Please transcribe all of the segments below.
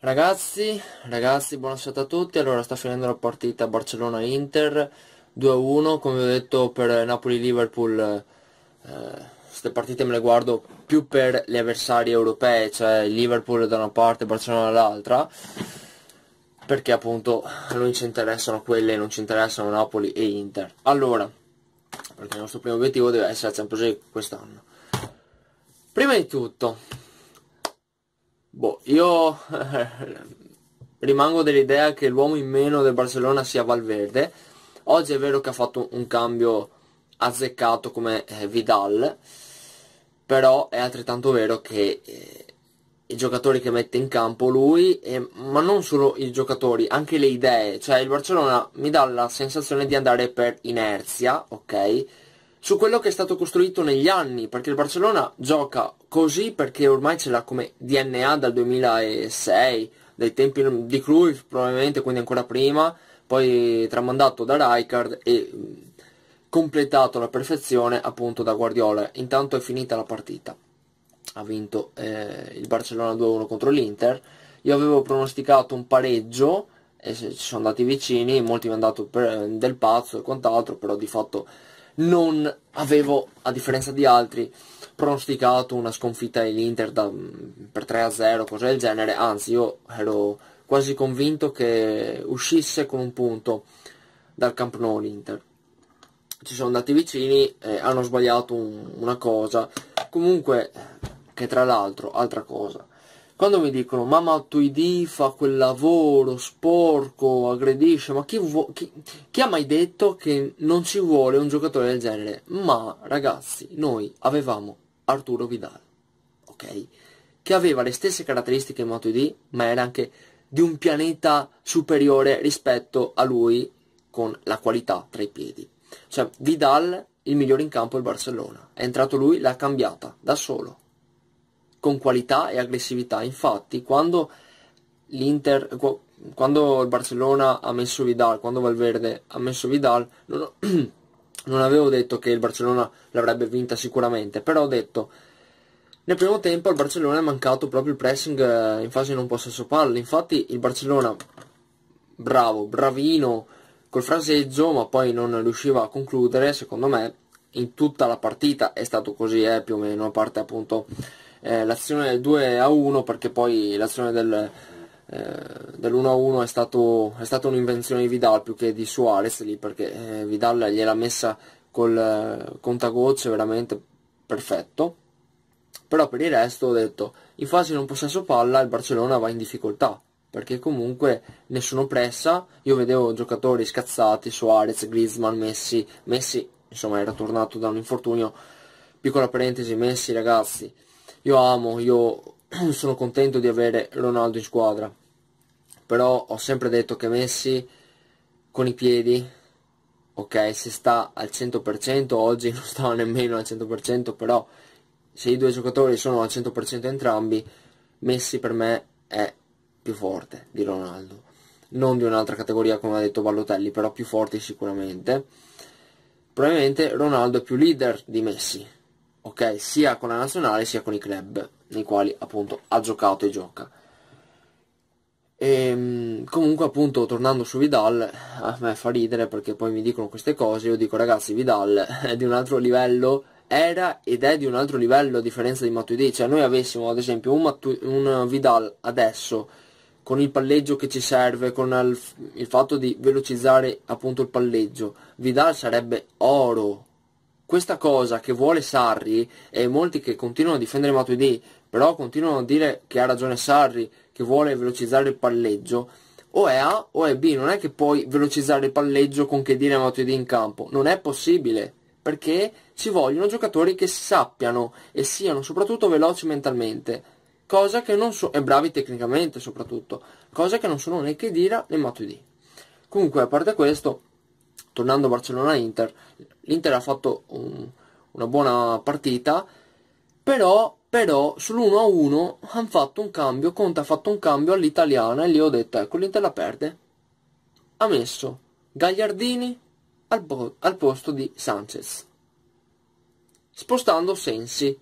Ragazzi, ragazzi, buona serata a tutti. Allora, sta finendo la partita Barcellona-Inter 2-1, come ho detto per Napoli-Liverpool. Queste eh, partite me le guardo più per gli avversari europei, cioè Liverpool da una parte, e Barcellona dall'altra, perché appunto a noi ci interessano quelle, non ci interessano Napoli e Inter. Allora, perché il nostro primo obiettivo deve essere la Champions League quest'anno. Prima di tutto, Boh, io rimango dell'idea che l'uomo in meno del Barcellona sia Valverde. Oggi è vero che ha fatto un cambio azzeccato come eh, Vidal, però è altrettanto vero che eh, i giocatori che mette in campo lui, eh, ma non solo i giocatori, anche le idee, cioè il Barcellona mi dà la sensazione di andare per inerzia, ok? su quello che è stato costruito negli anni, perché il Barcellona gioca così perché ormai ce l'ha come DNA dal 2006, dai tempi di Cruyff probabilmente, quindi ancora prima, poi tramandato da Rijkaard e completato alla perfezione appunto da Guardiola. Intanto è finita la partita, ha vinto eh, il Barcellona 2-1 contro l'Inter, io avevo pronosticato un pareggio, e ci sono andati vicini, molti mi hanno dato per, del pazzo e quant'altro, però di fatto non avevo, a differenza di altri, pronosticato una sconfitta dell'Inter mm, per 3-0, cose del genere, anzi io ero quasi convinto che uscisse con un punto dal Camp Nou l'Inter. Ci sono andati vicini, eh, hanno sbagliato un, una cosa, comunque che tra l'altro, altra cosa, quando mi dicono mamma tu ID fa quel lavoro sporco, aggredisce, ma chi, chi, chi ha mai detto che non ci vuole un giocatore del genere? Ma ragazzi, noi avevamo Arturo Vidal, ok? Che aveva le stesse caratteristiche in Matuidi, ma era anche di un pianeta superiore rispetto a lui con la qualità tra i piedi. Cioè, Vidal, il migliore in campo è il Barcellona. È entrato lui, l'ha cambiata da solo con qualità e aggressività. Infatti, quando, quando il Barcellona ha messo Vidal, quando Valverde ha messo Vidal, non, non avevo detto che il Barcellona l'avrebbe vinta sicuramente, però ho detto nel primo tempo al Barcellona è mancato proprio il pressing eh, in fase non possesso palle, infatti il Barcellona bravo, bravino col fraseggio, ma poi non riusciva a concludere, secondo me in tutta la partita è stato così, eh, più o meno, a parte appunto eh, l'azione del 2 a 1 perché poi l'azione del, eh, dell'1 a 1 è, stato, è stata un'invenzione di Vidal più che di Suarez lì perché eh, Vidal gliel'ha messa col eh, contagocce veramente perfetto però per il resto ho detto in fase non possesso palla il Barcellona va in difficoltà perché comunque nessuno pressa io vedevo giocatori scazzati Suarez, Griezmann, Messi Messi insomma era tornato da un infortunio piccola parentesi Messi ragazzi io amo, io sono contento di avere Ronaldo in squadra, però ho sempre detto che Messi con i piedi, ok, se sta al 100%, oggi non sta nemmeno al 100%, però se i due giocatori sono al 100% entrambi, Messi per me è più forte di Ronaldo. Non di un'altra categoria come ha detto Ballotelli, però più forte sicuramente. Probabilmente Ronaldo è più leader di Messi, ok? Sia con la nazionale sia con i club nei quali appunto ha giocato e gioca. E, ehm, comunque appunto tornando su Vidal a me fa ridere perché poi mi dicono queste cose io dico ragazzi Vidal è di un altro livello era ed è di un altro livello a differenza di Matuidi cioè noi avessimo ad esempio un, Matu- un Vidal adesso con il palleggio che ci serve con il, il fatto di velocizzare appunto il palleggio Vidal sarebbe oro questa cosa che vuole Sarri e molti che continuano a difendere Matuidi però continuano a dire che ha ragione Sarri che vuole velocizzare il palleggio o è A o è B non è che puoi velocizzare il palleggio con che dire Matuidi in campo non è possibile perché ci vogliono giocatori che sappiano e siano soprattutto veloci mentalmente cosa che non so e bravi tecnicamente soprattutto cosa che non sono né Chedira né Matuidi comunque a parte questo tornando a Barcellona-Inter, l'Inter ha fatto un, una buona partita, però, però sull'1-1 hanno fatto un cambio, Conte ha fatto un cambio all'italiana e gli ho detto, ecco l'Inter la perde. Ha messo Gagliardini al, po al posto di Sanchez, spostando Sensi.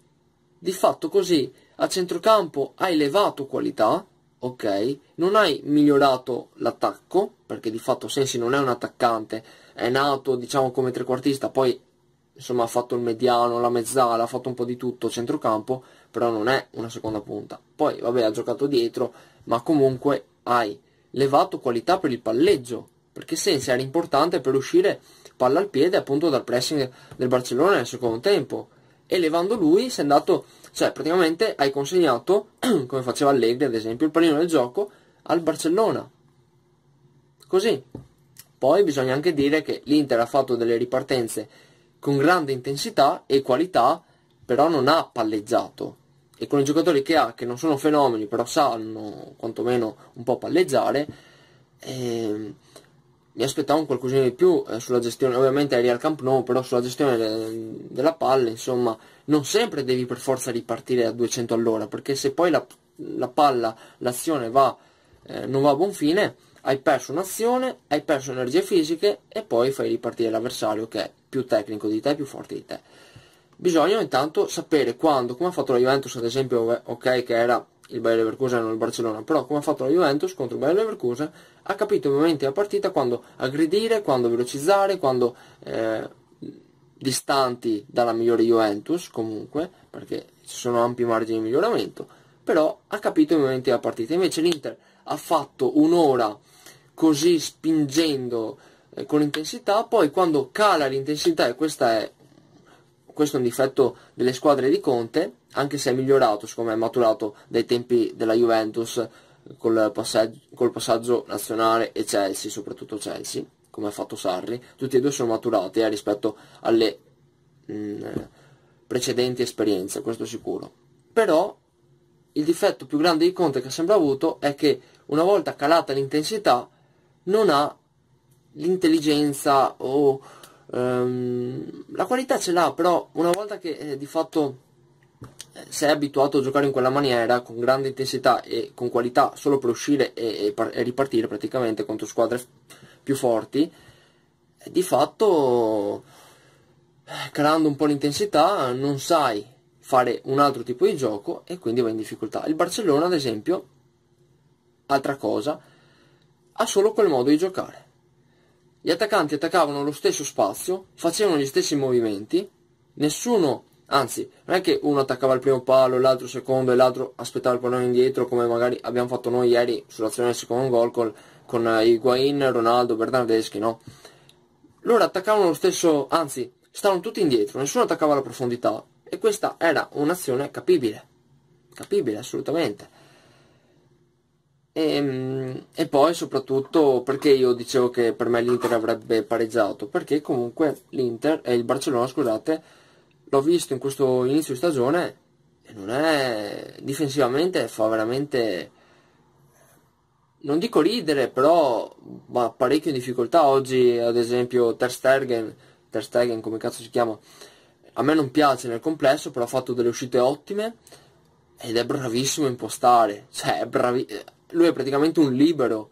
Di fatto così a centrocampo ha elevato qualità, ok? Non hai migliorato l'attacco, perché di fatto Sensi non è un attaccante, è nato diciamo come trequartista, poi insomma ha fatto il mediano, la mezzala, ha fatto un po' di tutto centrocampo, però non è una seconda punta. Poi vabbè ha giocato dietro, ma comunque hai levato qualità per il palleggio, perché Sensi era importante per uscire palla al piede appunto dal pressing del Barcellona nel secondo tempo. E levando lui si è andato cioè, praticamente hai consegnato, come faceva Allegri ad esempio, il pallino del gioco al Barcellona. Così. Poi bisogna anche dire che l'Inter ha fatto delle ripartenze con grande intensità e qualità, però non ha palleggiato. E con i giocatori che ha, che non sono fenomeni, però sanno quantomeno un po' palleggiare, ehm, mi aspettavo un qualcosina di più eh, sulla gestione, ovviamente eri al Camp Nou, però sulla gestione de eh, della palla, insomma, non sempre devi per forza ripartire a 200 all'ora, perché se poi la, la palla, l'azione eh, non va a buon fine, hai perso un'azione, hai perso energie fisiche e poi fai ripartire l'avversario che è più tecnico di te, più forte di te. Bisogna intanto sapere quando, come ha fatto la Juventus ad esempio, ok che era il Bayer Leverkusen e non il Barcellona, però come ha fatto la Juventus contro il Bayer Leverkusen, ha capito i momenti della partita, quando aggredire, quando velocizzare, quando eh, distanti dalla migliore Juventus comunque, perché ci sono ampi margini di miglioramento, però ha capito i momenti della partita. Invece l'Inter ha fatto un'ora così spingendo eh, con intensità, poi quando cala l'intensità, e è, questo è un difetto delle squadre di Conte, anche se è migliorato, siccome è maturato dai tempi della Juventus eh, col passaggio, col passaggio nazionale e Chelsea, soprattutto Chelsea come ha fatto Sarri, tutti e due sono maturati eh, rispetto alle mh, mm, precedenti esperienze, questo è sicuro. Però il difetto più grande di Conte che sembra avuto è che una volta calata l'intensità non ha l'intelligenza o ehm, la qualità ce l'ha, però una volta che eh, di fatto eh, se è abituato a giocare in quella maniera, con grande intensità e con qualità, solo per uscire e, e, e ripartire praticamente contro squadre più forti, di fatto creando un po' l'intensità non sai fare un altro tipo di gioco e quindi va in difficoltà. Il Barcellona, ad esempio, altra cosa, ha solo quel modo di giocare. Gli attaccanti attaccavano lo stesso spazio, facevano gli stessi movimenti, nessuno Anzi, non è che uno attaccava il primo palo, l'altro il secondo e l'altro aspettava il pallone indietro come magari abbiamo fatto noi ieri sull'azione del secondo gol col, con eh, Higuain, Ronaldo, Bernardeschi, no? Loro attaccavano lo stesso, anzi, stavano tutti indietro, nessuno attaccava la profondità e questa era un'azione capibile, capibile assolutamente. E, ehm, e, poi soprattutto perché io dicevo che per me l'Inter avrebbe pareggiato, perché comunque l'Inter e il Barcellona, scusate, l'ho visto in questo inizio di stagione e non è difensivamente fa veramente non dico ridere però va parecchio in difficoltà oggi ad esempio Ter Stegen, Ter Stegen come cazzo si chiama a me non piace nel complesso però ha fatto delle uscite ottime ed è bravissimo a impostare cioè è bravi... lui è praticamente un libero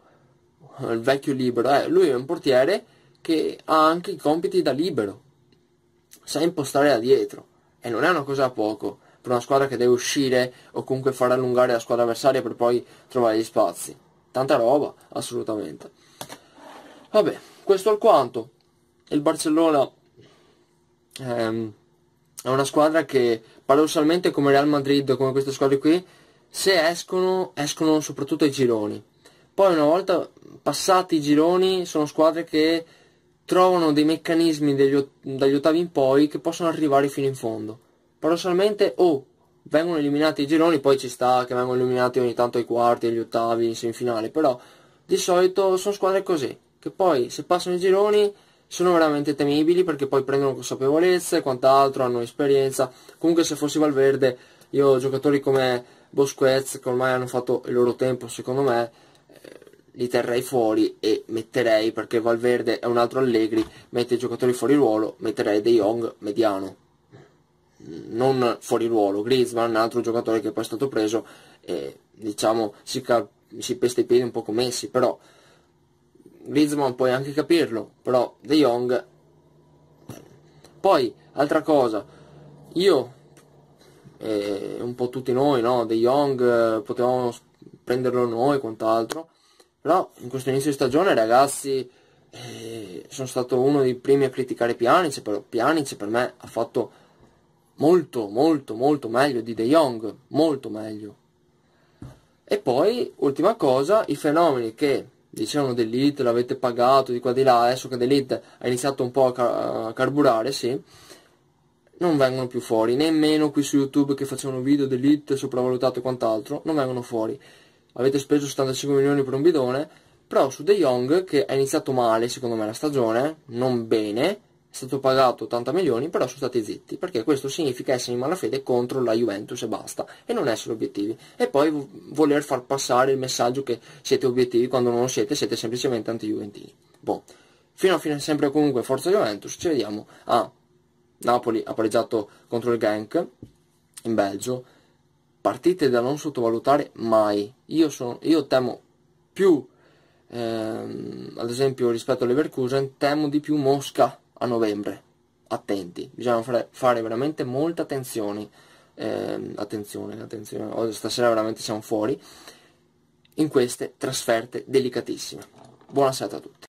il vecchio libero eh, lui è un portiere che ha anche i compiti da libero sa impostare da dietro e non è una cosa a poco per una squadra che deve uscire o comunque far allungare la squadra avversaria per poi trovare gli spazi. Tanta roba, assolutamente. Vabbè, questo alquanto. Il Barcellona ehm, è una squadra che paradossalmente come Real Madrid, come queste squadre qui, se escono, escono soprattutto ai gironi. Poi una volta passati i gironi sono squadre che trovano dei meccanismi degli, dagli ottavi in poi che possono arrivare fino in fondo. Paradossalmente o oh, vengono eliminati i gironi, poi ci sta che vengono eliminati ogni tanto i quarti, gli ottavi, in semifinale, però di solito sono squadre così, che poi se passano i gironi sono veramente temibili perché poi prendono consapevolezza e quant'altro, hanno esperienza. Comunque se fossi Valverde, io giocatori come Bosquez, che ormai hanno fatto il loro tempo secondo me, eh, li terrei fuori e metterei, perché Valverde è un altro Allegri, mette i giocatori fuori ruolo, metterei De Jong mediano, non fuori ruolo. Griezmann, un altro giocatore che poi è stato preso, e, diciamo, si, si pesta i piedi un po' come Messi, però Griezmann puoi anche capirlo, però De Jong... Poi, altra cosa, io e eh, un po' tutti noi, no? De Jong, potevamo prenderlo noi, quant'altro, però in questo inizio di stagione, ragazzi, eh, sono stato uno dei primi a criticare Pianice, però Pianice per me ha fatto molto, molto, molto meglio di De Jong, molto meglio. E poi, ultima cosa, i fenomeni che dicevano dell'Elite, l'avete pagato di qua di là, adesso che dell'Elite ha iniziato un po' a, car- a, carburare, sì, non vengono più fuori, nemmeno qui su YouTube che facevano video dell'Elite sopravvalutato e quant'altro, non vengono fuori avete speso 75 milioni per un bidone, però su De Jong, che ha iniziato male secondo me la stagione, non bene, è stato pagato 80 milioni, però sono stati zitti, perché questo significa essere in malafede contro la Juventus e basta, e non essere obiettivi. E poi voler far passare il messaggio che siete obiettivi quando non lo siete, siete semplicemente anti-juventini. Boh. Fino a fine sempre comunque Forza Juventus, ci vediamo a ah, Napoli ha pareggiato contro il Genk in Belgio, partite da non sottovalutare mai. Io, sono, io temo più, ehm, ad esempio rispetto alle all'Everkusen, temo di più Mosca a novembre. Attenti, bisogna fare, fare veramente molta attenzione. Eh, attenzione, attenzione, stasera veramente siamo fuori in queste trasferte delicatissime. Buona serata a tutti.